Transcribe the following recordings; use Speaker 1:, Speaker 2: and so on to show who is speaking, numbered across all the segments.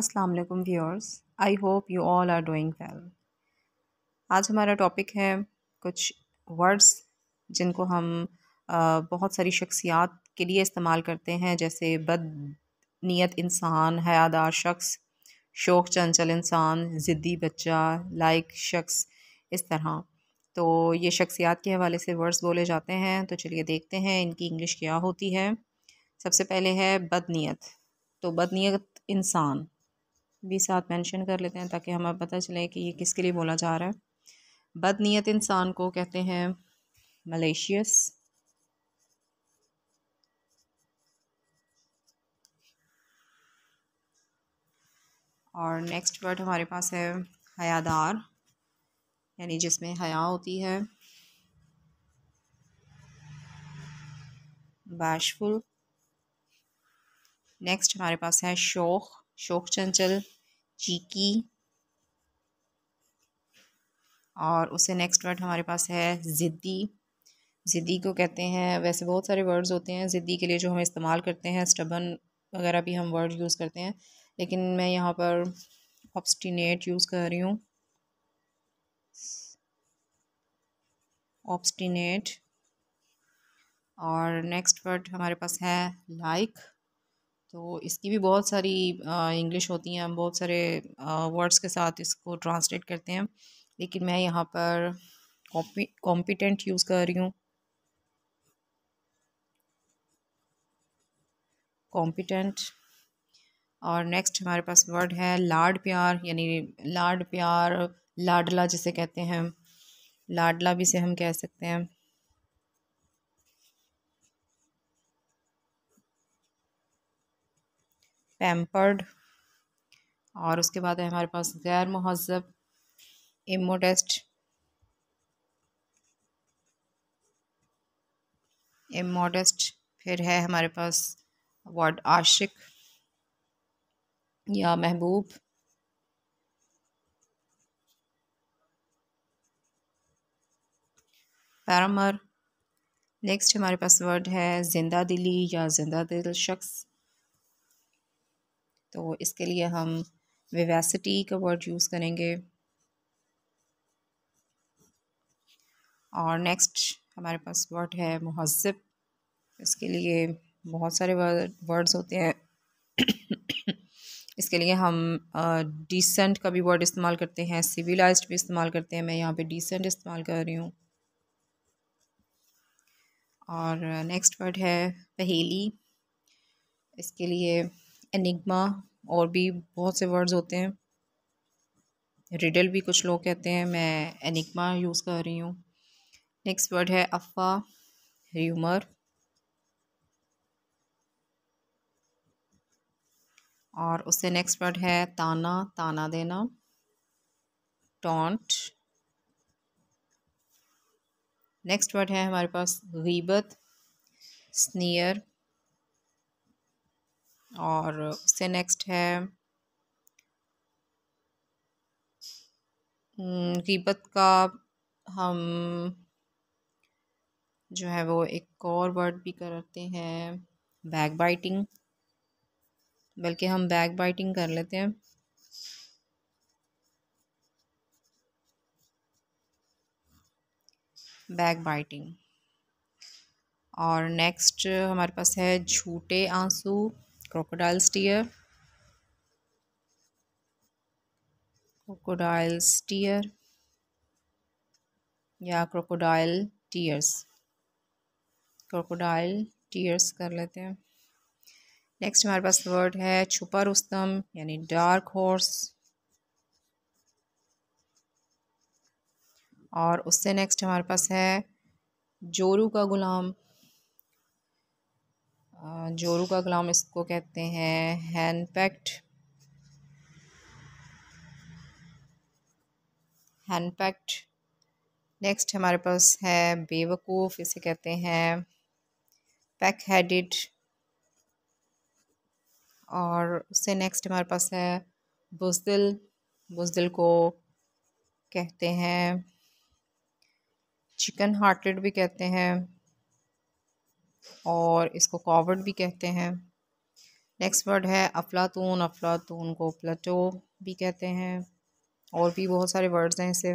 Speaker 1: अस्सलाम वालेकुम viewers I hope you all are doing well आज हमारा टॉपिक है कुछ वर्ड्स जिनको हम बहुत सारी शख्सियात के लिए इस्तेमाल करते हैं जैसे बद नीयत इंसान हयादार शख्स शोक चंचल इंसान ज़िद्दी बच्चा लाइक शख्स इस तरह तो ये शख्सियात के हवाले से वर्ड्स बोले जाते हैं तो चलिए देखते हैं इनकी इंग्लिश क्या होती है सबसे पहले है बदनीयत तो बदनीयत इंसान भी साथ मेंशन कर लेते हैं ताकि हमें पता चले कि ये किसके लिए बोला जा रहा है बदनीयत इंसान को कहते हैं मलेशियस और नेक्स्ट वर्ड हमारे पास है हयादार यानी जिसमें हया होती है बाशफुल नेक्स्ट हमारे पास है शोख शोक चंचल चीकी और उससे नेक्स्ट वर्ड हमारे पास है ज़िद्दी ज़िद्दी को कहते हैं वैसे बहुत सारे वर्ड्स होते हैं ज़िद्दी के लिए जो हम इस्तेमाल करते हैं स्टबन वगैरह भी हम वर्ड यूज़ करते हैं लेकिन मैं यहाँ पर ऑब्स्टिनेट यूज़ कर रही हूँ ऑब्स्टिनेट और नेक्स्ट वर्ड हमारे पास है लाइक like. तो इसकी भी बहुत सारी इंग्लिश होती हैं हम बहुत सारे वर्ड्स के साथ इसको ट्रांसलेट करते हैं लेकिन मैं यहाँ पर कॉम्पिटेंट यूज़ कर रही हूँ कॉम्पिटेंट और नेक्स्ट हमारे पास वर्ड है लाड प्यार यानी लाड प्यार लाडला जिसे कहते हैं लाडला भी से हम कह सकते हैं पैम्पर्ड और उसके बाद है हमारे पास गैर महजब इमोडेस्ट इमोडेस्ट फिर है हमारे पास वर्ड आशिक या महबूब पैरामर नेक्स्ट हमारे पास वर्ड है जिंदा दिली या जिंदा दिल शख्स तो इसके लिए हम विवेसिटी का वर्ड यूज़ करेंगे और नेक्स्ट हमारे पास वर्ड है महजब इसके लिए बहुत सारे वर्ड्स होते हैं इसके लिए हम डिसेंट का भी वर्ड इस्तेमाल करते हैं सिविलाइज्ड भी इस्तेमाल करते हैं मैं यहाँ पे डिसेंट इस्तेमाल कर रही हूँ और नेक्स्ट वर्ड है पहेली इसके लिए एनिग्मा और भी बहुत से वर्ड्स होते हैं रिडल भी कुछ लोग कहते हैं मैं एनिग्मा यूज़ कर रही हूँ नेक्स्ट वर्ड है अफवा र्यूमर और उससे नेक्स्ट वर्ड है ताना ताना देना टॉन्ट नेक्स्ट वर्ड है हमारे पास गीबत स्नियर और उससे नेक्स्ट है गिबत का हम जो है वो एक और वर्ड भी करते हैं बैक बाइटिंग बल्कि हम बैक बाइटिंग कर लेते हैं बैक बाइटिंग और नेक्स्ट हमारे पास है झूठे आंसू crocodile's tear crocodile's tear या क्रोकोडाइल टीयर्स क्रोकोडाइल टीयर्स कर लेते हैं नेक्स्ट हमारे पास वर्ड है छुपा रुस्तम यानी डार्क हॉर्स और उससे नेक्स्ट हमारे पास है जोरू का गुलाम जोरू का गुलाम इसको कहते हैं hand packed hand packed next हमारे पास है बेवकूफ़ इसे कहते हैं पैक हेडिड और उससे नेक्स्ट हमारे पास है बुजदिल बुजदिल को कहते हैं चिकन हार्टेड भी कहते हैं और इसको कॉवर्ड भी कहते हैं नेक्स्ट वर्ड है अफलातून अफलातून को प्लेटो भी कहते हैं और भी बहुत सारे वर्ड्स हैं इसे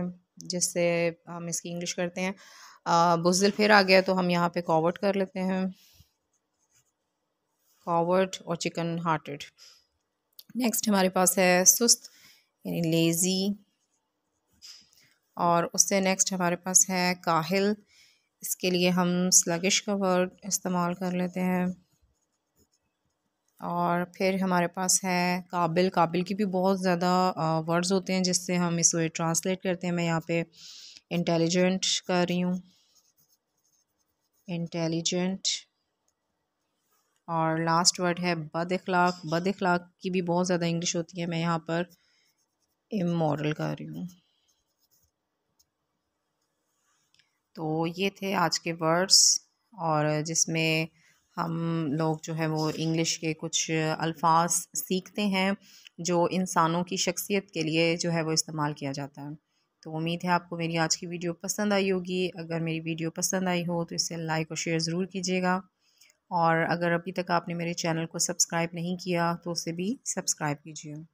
Speaker 1: जिससे हम इसकी इंग्लिश करते हैं बुजदिल फिर आ गया तो हम यहाँ पे कॉवर्ड कर लेते हैं कॉवर्ड और चिकन हार्टेड नेक्स्ट हमारे पास है सुस्त यानी लेज़ी और उससे नेक्स्ट हमारे पास है काहिल इसके लिए हम स्लगिश का वर्ड इस्तेमाल कर लेते हैं और फिर हमारे पास है काबिल काबिल की भी बहुत ज़्यादा वर्ड्स होते हैं जिससे हम इस वे ट्रांसलेट करते हैं मैं यहाँ पे इंटेलिजेंट कर रही हूँ इंटेलिजेंट और लास्ट वर्ड है बद अखलाक बद अखलाक की भी बहुत ज़्यादा इंग्लिश होती है मैं यहाँ पर इमोरल कर रही हूँ तो ये थे आज के वर्ड्स और जिसमें हम लोग जो है वो इंग्लिश के कुछ अल्फाज सीखते हैं जो इंसानों की शख्सियत के लिए जो है वो इस्तेमाल किया जाता है तो उम्मीद है आपको मेरी आज की वीडियो पसंद आई होगी अगर मेरी वीडियो पसंद आई हो तो इसे लाइक और शेयर ज़रूर कीजिएगा और अगर अभी तक आपने मेरे चैनल को सब्सक्राइब नहीं किया तो उसे भी सब्सक्राइब कीजिए